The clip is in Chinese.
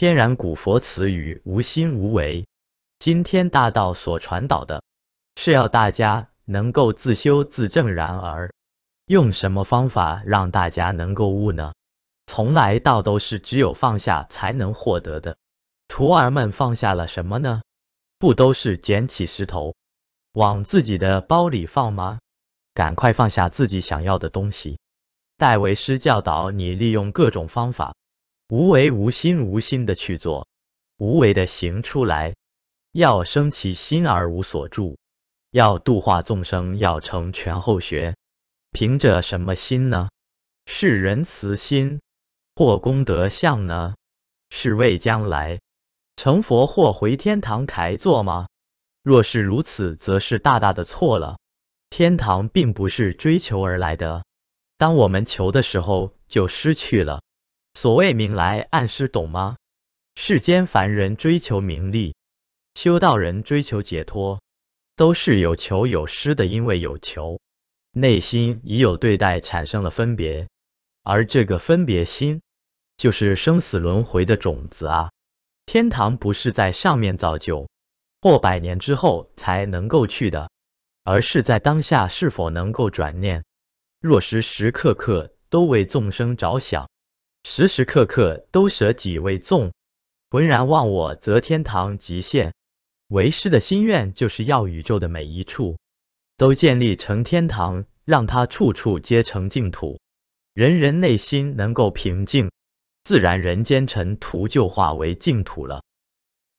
天然古佛词语无心无为，今天大道所传导的是要大家能够自修自正。然而，用什么方法让大家能够悟呢？从来道都是只有放下才能获得的。徒儿们放下了什么呢？不都是捡起石头往自己的包里放吗？赶快放下自己想要的东西。戴维师教导你利用各种方法。无为无心无心的去做，无为的行出来，要生其心而无所住，要度化众生，要成全后学。凭着什么心呢？是仁慈心，或功德相呢？是为将来成佛或回天堂台坐吗？若是如此，则是大大的错了。天堂并不是追求而来的，当我们求的时候，就失去了。所谓名来暗失，懂吗？世间凡人追求名利，修道人追求解脱，都是有求有失的。因为有求，内心已有对待，产生了分别，而这个分别心，就是生死轮回的种子啊！天堂不是在上面造就，或百年之后才能够去的，而是在当下是否能够转念。若时时刻刻都为众生着想。时时刻刻都舍己为众，浑然忘我，则天堂极限。为师的心愿就是要宇宙的每一处都建立成天堂，让它处处皆成净土，人人内心能够平静，自然人间尘土就化为净土了。